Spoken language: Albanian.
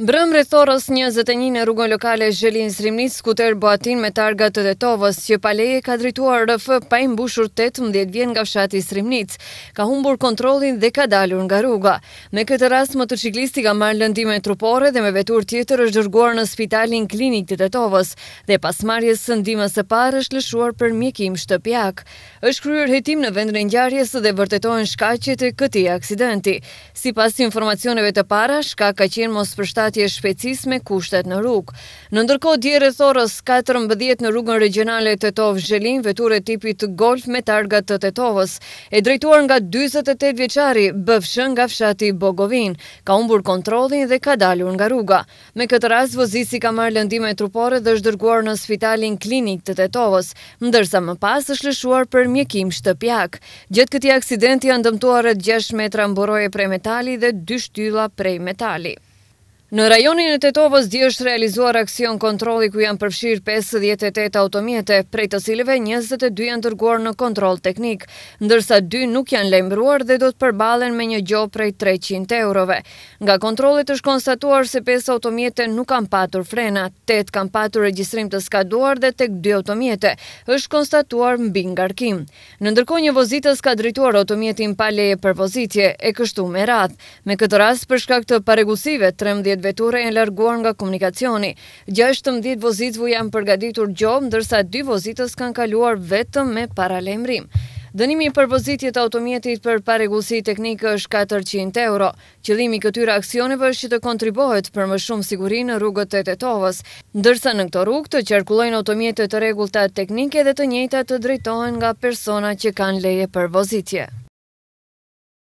Mbrëm rrethorës 21 në rrugën lokale Zhelin Srimnit, skuter Boatin me targa të detovës që paleje ka drituar RF pa i mbushur 18 vjen nga fshati Srimnic. ka humbur kontrolin dhe ka dalur nga rruga. Me këtë rast, më të qiklisti ka marrë lëndime trupore dhe me vetur tjetër është dërguar në spitalin klinik të detovës dhe pas marjes së së parë është lëshuar për mjekim shtëpjak. është kryur hetim në vendre njarjes dhe vërtetohen shkacjet e këti aksidenti. Si pas informacioneve të para, shka ka qenë mos përsh statje shpecis me kushtet në rrug. Në ndërko djere thorës 14 në rrugën regionale të tovë zhelin, veture tipit golf me targat të tetovës, e drejtuar nga 28 vjeqari bëfshën nga fshati Bogovin, ka umbur kontrolin dhe ka dalur nga rruga. Me këtë ras, vozisi ka marrë lëndime trupore dhe është dërguar në spitalin klinik të tetovës, ndërsa më pas është lëshuar për mjekim shtëpjak. Gjetë këti aksidenti janë dëmtuarët 6 metra mburoje prej metali dhe 2 shtylla prej metali. Në rajonin e Tetovës di është realizuar aksion kontroli ku janë përfshirë 58 automjete, prej të cilive 22 janë dërguar në kontrol teknik, ndërsa 2 nuk janë lembruar dhe do të përbalen me një gjo prej 300 eurove. Nga kontrolit është konstatuar se 5 automjete nuk kanë patur frena, 8 kanë patur regjistrim të skaduar dhe tek 2 automjete është konstatuar mbi ngarkim. Në ndërko një vozitës ka drituar automjetin pa leje për vozitje e kështu me radhë. Me këtë rast përshkak të paregusive, 13 vetore janë larguar nga komunikacioni. 16 vozitëve janë përgatitur gjobë, ndërsa 2 vozitës kanë kaluar vetëm me paralajmërim. Dënimi për vozitjet të automjetit për paregullësi teknikë është 400 euro. Qëllimi këtyre aksioneve është që të kontribohet për më shumë siguri në rrugët të tetovës, ndërsa në këto rrugë të qarkullojnë automjetet të regullëta teknike dhe të njëta të drejtojnë nga persona që kanë leje për vozitje.